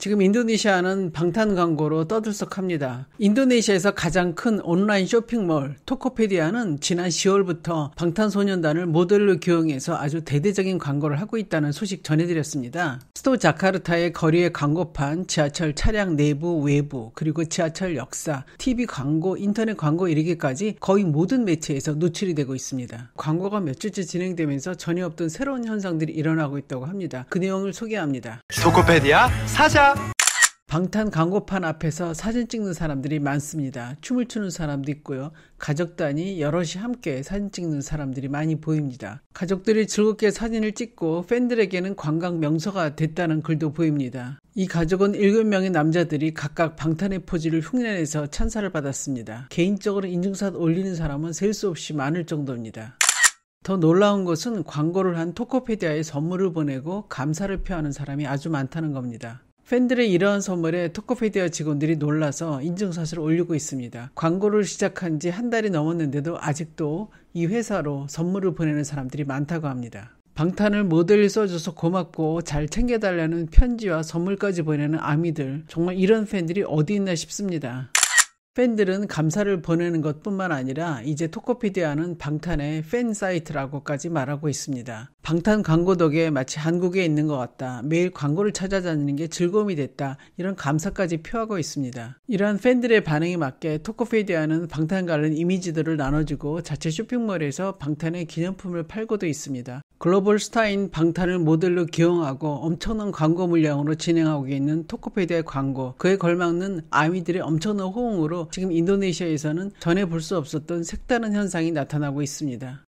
지금 인도네시아는 방탄 광고로 떠들썩합니다. 인도네시아에서 가장 큰 온라인 쇼핑몰 토코페디아는 지난 10월부터 방탄소년단을 모델로 기용해서 아주 대대적인 광고를 하고 있다는 소식 전해드렸습니다. 수도 자카르타의 거리에 광고판, 지하철 차량 내부, 외부, 그리고 지하철 역사, TV 광고, 인터넷 광고 이르기까지 거의 모든 매체에서 노출이 되고 있습니다. 광고가 몇 주째 진행되면서 전혀 없던 새로운 현상들이 일어나고 있다고 합니다. 그 내용을 소개합니다. 토코페디아 사자 방탄 광고판 앞에서 사진 찍는 사람들이 많습니다. 춤을 추는 사람도 있고요. 가족 단위 여럿이 함께 사진 찍는 사람들이 많이 보입니다. 가족들이 즐겁게 사진을 찍고 팬들에게는 관광 명소가 됐다는 글도 보입니다. 이 가족은 7명의 남자들이 각각 방탄의 포즈를 흉내내서 찬사를 받았습니다. 개인적으로 인증샷 올리는 사람은 셀 수 없이 많을 정도입니다. 더 놀라운 것은 광고를 한 토코페디아에 선물을 보내고 감사를 표하는 사람이 아주 많다는 겁니다. 팬들의 이러한 선물에 토코페디아 직원들이 놀라서 인증샷을 올리고 있습니다. 광고를 시작한 지 한 달이 넘었는데도 아직도 이 회사로 선물을 보내는 사람들이 많다고 합니다. 방탄을 모델 써줘서 고맙고 잘 챙겨달라는 편지와 선물까지 보내는 아미들 정말 이런 팬들이 어디 있나 싶습니다. 팬들은 감사를 보내는 것뿐만 아니라 이제 토코피디아는 방탄의 팬 사이트라고까지 말하고 있습니다. 방탄 광고 덕에 마치 한국에 있는 것 같다. 매일 광고를 찾아다니는 게 즐거움이 됐다. 이런 감사까지 표하고 있습니다. 이러한 팬들의 반응에 맞게 토코피디아는 방탄 가련 이미지들을 나눠주고 자체 쇼핑몰에서 방탄의 기념품을 팔고도 있습니다. 글로벌 스타인 방탄을 모델로 기용하고 엄청난 광고 물량으로 진행하고 있는 토코페디아의 광고 그에 걸맞는 아미들의 엄청난 호응으로 지금 인도네시아에서는 전에 볼 수 없었던 색다른 현상이 나타나고 있습니다.